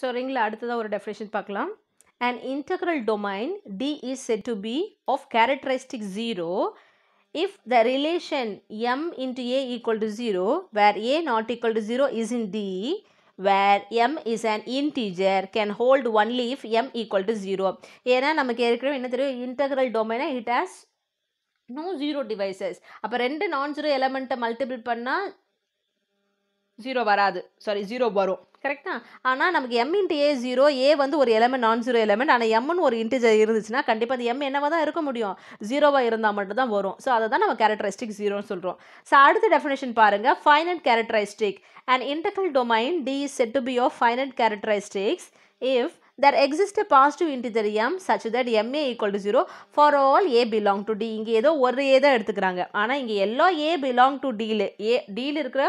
so ரிங்கில் அடுத்ததாக ஒரு definition பார்க்கலாம் and integral domain D is said to be of characteristic 0 if the relation M into A equal to 0 where A not equal to 0 is in D where M is an integer can hold only if M equal to zero ஏன்னா நமக்கு ஏற்கனவே என்ன தெரியும் integral டொமைனா it has no zero divisors அப்போ ரெண்டு non zero எலமெண்ட்டை multiple பண்ணால் ஜீரோ வராது சாரி ஜீரோ வரும் கரெக்டா ஆனால் நமக்கு M into A zero A வந்து ஒரு எலமெண்ட் நான் ஜீரோ எலமெண்ட் ஆனால் எம்னு ஒரு இன்டிஜர் இருந்துச்சுன்னா கண்டிப்பாக அந்த எம் என்னவாக தான் இருக்க முடியும் ஜீரோவாக இருந்தால் மட்டும் தான் வரும் ஸோ அதை தான் நம்ம கேரக்டரிஸ்டிக் ஜீரோன்னு சொல்கிறோம் ஸோ அடுத்த டெஃபினேஷன் பாருங்கள் finite characteristic and integral domain D is said to be of finite characteristics if there exist positive positive integer m such that m a equal to 0 for all a belong to இங்கே ஏதோ ஒரு ஏ தான் எடுத்துக்கிறாங்க ஆனால் இங்கே எல்லா ஏ belong to dல ஏ dல இருக்கிற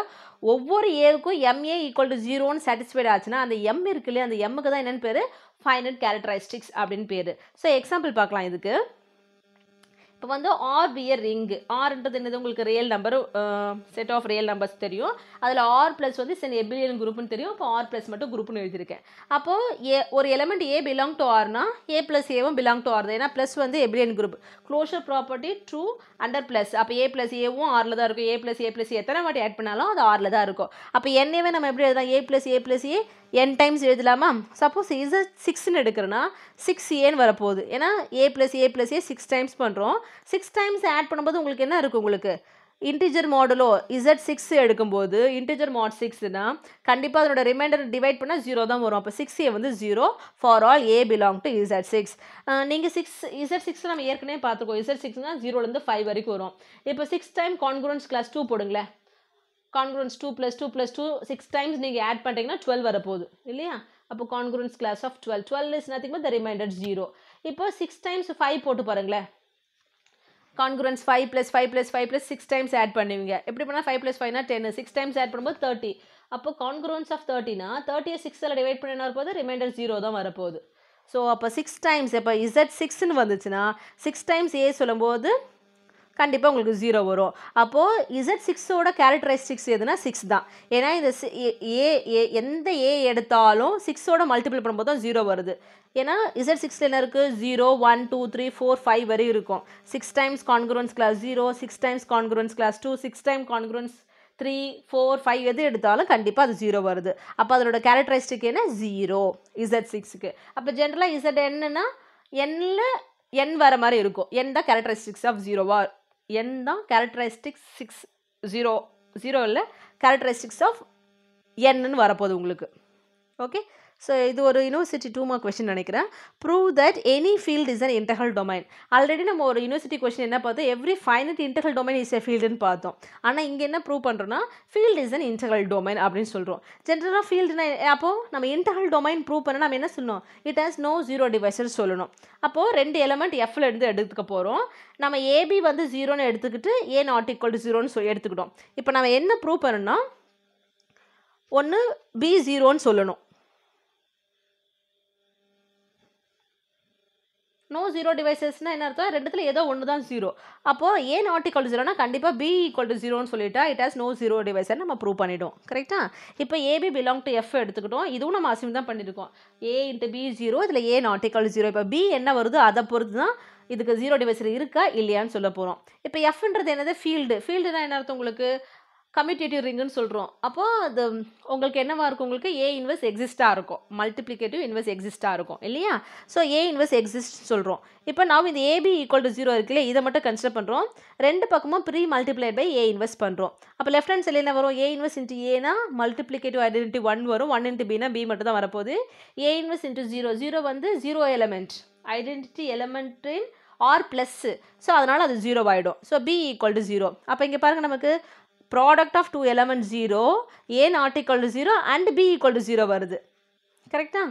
ஒவ்வொரு ஏவுக்கும் எம்ஏ ஈக்குவல் டு ஜீரோன்னு சாட்டிஸ்ஃபைட் ஆச்சுன்னா அந்த எம் இருக்குல்லையே அந்த எம்முக்கு தான் என்னென்னு பேர் ஃபைனட் கேரக்டரைஸ்டிக்ஸ் அப்படின்னு பேர் ஸோ எக்ஸாம்பிள் பார்க்கலாம் இதுக்கு இப்போ வந்து ஆர் பியர் ரிங்கு ஆர்ன்றது என்னது உங்களுக்கு real number set of real numbers தெரியும் அதில் ஆர் ப்ளஸ் வந்து சென் எபிலியன் குரூப்னு தெரியும் இப்போ ஆர் ப்ளஸ் மட்டும் குரூப்னு எழுதியிருக்கேன் அப்போது ஏ ஒரு எலமெண்ட் ஏ பிலாங் டு ஆர்னா ஏ ப்ளஸ் ஏவும் பிலாங் டு ஆர் தான் ஏன்னா ப்ளஸ் வந்து abelian group closure property true under plus அப்போ ஏ ப்ளஸ் ஏவும் ஆரில் தான் இருக்கும் ஏ ப்ளஸ் ஏ ப்ளஸ் எத்தனை வாட்டி ஆட் பண்ணாலும் அது ஆரில் தான் இருக்கும் அப்போ என்னவே நம்ம எப்படி எழுதலாம் A plus A plus A N times எழுதலாமா சப்போஸ் இஸ் சிக்ஸ்னு எடுக்கிறேன்னா சிக்ஸ் ஏன்னு வரப்போகுது ஏன்னா A plus A plus A six times பண்ணுறோம் சிக்ஸ் டைம்ஸ் ஆட் பண்ணும்போது உங்களுக்கு என்ன இருக்குது உங்களுக்கு இன்டிஜர் மாடலோ இசட் சிக்ஸ் எடுக்கும்போது இன்டிஜர் மாட் சிக்ஸ்னா கண்டிப்பாக அதனோட ரிமைண்டர் டிவைட் பண்ணால் ஜீரோ தான் வரும் அப்போ சிக்ஸ் ஏ வந்து zero for all A belong to Z six நீங்கள் சிக்ஸ் இசட் சிக்ஸ் நம்ம ஏற்கனவே பார்த்துக்கோ இசட் சிக்ஸ்னால் ஜீரோலேருந்து ஃபைவ் வரைக்கும் வரும் இப்போ six time congruence class two போடுங்களேன் congruence two plus two plus two six times நீங்கள் ஆட் பண்ணிட்டீங்கன்னா டுவெல் வரப்போகுது இல்லையா அப்போ congruence class of twelve twelve is nothing but the remainder zero இப்போ சிக்ஸ் டைம்ஸ் ஃபைவ் போட்டு பாருங்களேன் congruence five plus five plus five plus six times add பண்ணுவீங்க எப்படி பண்ணால் ஃபைவ் ப்ளஸ் ஃபைவ்னா டென் சிக்ஸ் டைம்ஸ் ஆட் பண்ணும்போது தேர்ட்டி அப்போ congruence of தேர்ட்டினா தேர்ட்டியை சிக்ஸில் டிவைட் பண்ணினா போது ரிமைண்டர் ஜீரோ தான் வரப்போகுது ஸோ அப்போ சிக்ஸ் டைம்ஸ் இப்போ இசட் சிக்ஸ்னு வந்துச்சுன்னா சிக்ஸ் டைம்ஸ் ஏ சொல்லும்போது கண்டிப்பாக உங்களுக்கு ஜீரோ வரும் அப்போது இசட் சிக்ஸோட கேரக்டரைஸ்டிக்ஸ் எதுனா சிக்ஸ் தான் ஏன்னா இந்த ஏ ஏ எந்த ஏ எடுத்தாலும் சிக்ஸோட மல்டிபிள் பண்ணும்போது தான் ஜீரோ வருது ஏன்னா இசட் சிக்ஸில் என்ன இருக்குது zero one two three four five வரை இருக்கும் six times congruence class zero six times congruence class two six time congruence three four five எது எடுத்தாலும் கண்டிப்பாக அது ஜீரோ வருது அப்போ அதனோட கேரக்டரிஸ்டிக் என்ன ஜீரோ இசட் சிக்ஸுக்கு அப்போ ஜென்ரலாக இசட் என்னன்னா எண்ணில் என் வர மாதிரி இருக்கும் என் தான் கேரக்டரிஸ்டிக்ஸ் ஆஃப் ஜீரோவாக என் தான் கேரக்டரைஸ்டிக்ஸ் சிக்ஸ் ஜீரோ ஜீரோ இல்லை கேரக்டரைஸ்டிக்ஸ் ஆஃப் என்னு வரப்போகுது உங்களுக்கு ஓகே ஸோ இது ஒரு யூனிவர்சிட்டி டூ மார்க் கொஷின் நினைக்கிறேன் prove that any field is an integral domain already நம்ம ஒரு யூனிவர்சிட்டி கொஷின் என்ன பார்த்தோம் every finite integral domain is a ஃபீல்டுன்னு பார்த்தோம் ஆனால் இங்கே என்ன ப்ரூவ் பண்ணுறோன்னா field is an integral domain அப்படின்னு சொல்கிறோம் ஜென்ரலாக ஃபீல்டுனா அப்போது நம்ம இன்டர்ஹல் டொமைன் ப்ரூவ் பண்ண நம்ம என்ன சொல்லணும் it has no zero divisor சொல்லணும் அப்போது ரெண்டு எலமெண்ட் எஃப்ல இருந்து எடுத்துக்க போகிறோம் நம்ம ஏபி வந்து ஜீரோன்னு எடுத்துக்கிட்டு ஏ நாட் ஈக்குவல் டு ஜீரோன்னு சொல்லி எடுத்துக்கிட்டோம் இப்போ நம்ம என்ன ப்ரூவ் பண்ணணும்னா ஒன்று பி ஜீரோன்னு சொல்லணும் நோ ஜீரோ டிவைசஸ்னால் என்ன அர்த்தம் ரெண்டுத்தில் ஏதோ ஒன்று தான் ஜீரோ அப்போது ஏ நாட் ஈக்குவல் ஜீரோனா கண்டிப்பாக பி ஈக்குவல் டு ஜீரோன்னு சொல்லிட்டா இட் ஹாஸ் நோ ஜீரோ டிவைஸை நம்ம ப்ரூவ் பண்ணிவிடும் கரெக்டாக இப்போ ஏபி பிலாங் டு எஃப் எடுத்துக்கிட்டோம் இதுவும் நம்ம அசிம் தான் பண்ணியிருக்கோம் ஏ இன்ட்டு பி ஜீரோ இதில் ஏ நாட் ஈக்குவல் ஜீரோ இப்போ பி என்ன வருது அதை பொறுத்து தான் இதுக்கு ஜீரோ டிவைஸில் இருக்கா இல்லையான்னு சொல்ல போகிறோம் இப்போ எஃப்ன்றது என்னது ஃபீல்டு ஃபீல்டுனா என்ன அர்த்தம் உங்களுக்கு கம்யூட்டேட்டிவ் ரிங்குன்னு சொல்கிறோம் அப்போ அது உங்களுக்கு என்னவாக இருக்கும் உங்களுக்கு ஏ இன்வெர்ஸ் எக்ஸிஸ்ட்டாக இருக்கும் மல்டிப்ளிகேட்டிவ் இன்வெர்ஸ் எக்ஸிஸ்ட்டாக இருக்கும் இல்லையா ஸோ ஏ இன்வெர்ஸ் எக்ஸிஸ்ட் சொல்கிறோம் இப்போ நாம் இந்த ஏபி ஈக்குவல் டு ஜீரோ இருக்குல்ல இதை மட்டும் கன்சிடர் பண்ணுறோம் ரெண்டு பக்கமும் ப்ரீ மல்டிப்ளை பை ஏ இன்வெஸ்ட் பண்ணுறோம் அப்போ லெஃப்ட் ஹேண்ட் சைடில் என்ன வரும் ஏ இன்வெஸ்ட் இன்ட்டு ஏனா மல்டிப்ளிகேட்டிவ் ஐடென்டிட்டி ஒன் வரும் ஒன் இன்ட்டு பினா பி மட்டும் தான் வரப்போகுது ஏ இன்வெஸ்ட் இன்ட்டு ஜீரோ ஜீரோ வந்து ஜீரோ எலமெண்ட் ஐடென்டிட்டி எலமெண்ட்டின் ஆர் ப்ளஸ்ஸு ஸோ அதனால் அது ஜீரோ ஆகிடும் so B equal to zero அப்போ இங்கே பாருங்கள் நமக்கு product of two element zero A not zero and B equal to zero வருது கரெக்டா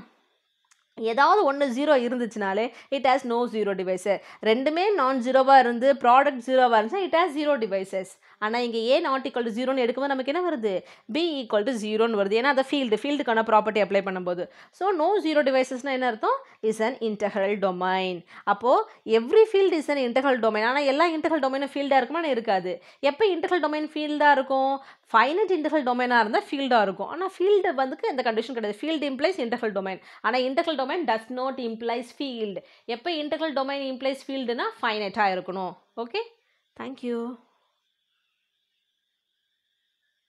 ஏதாவது ஒன்று ஜீரோ இருந்துச்சுனாலே it has no zero divisors ரெண்டுமே நான் ஜீரோவாக இருந்து ப்ராடக்ட் ஜீரோவாக இருந்துச்சுன்னா இட் ஹேஸ் ஜீரோ டிவைசஸ் ஆனால் இங்கே ஏ நாட் ஈக்குவல் டு ஜீரோன்னு எடுக்கும்போது நமக்கு என்ன வருது பி ஈக்குவல் டு ஜீரோன்னு வருது ஏன்னா அந்த ஃபீல்டு ஃபீல்டுக்கான ப்ராப்பர்ட்டி அப்ளை பண்ணும்போது ஸோ நோ ஜீரோ டிவைசஸ்னால் என்ன அர்த்தம் இஸ் அன் இன்டகரல் டொமைன் அப்போது every field is an integral domain ஆனால் எல்லா இன்டகரல் டொமைனும் ஃபீல்டாக இருக்குமான்னு இருக்காது எப்போ இன்டகரல் டொமைன் ஃபீல்டாக இருக்கும் ஃபைனட் இன்டகரல் டொமைனாக இருந்தால் ஃபீல்டாக இருக்கும் ஆனால் ஃபீல்டு வந்து எந்த கண்டிஷன் கிடையாது ஃபீல்டு இம்ப்ளைஸ் இன்டகரல் டொமைன் ஆனால் integral domain does not implies field எப்போ இன்டகரல் டொமைன் இம்ப்ளைஸ் ஃபீல்டுனா ஃபைனட்டாக இருக்கணும் ஓகே தேங்க்யூ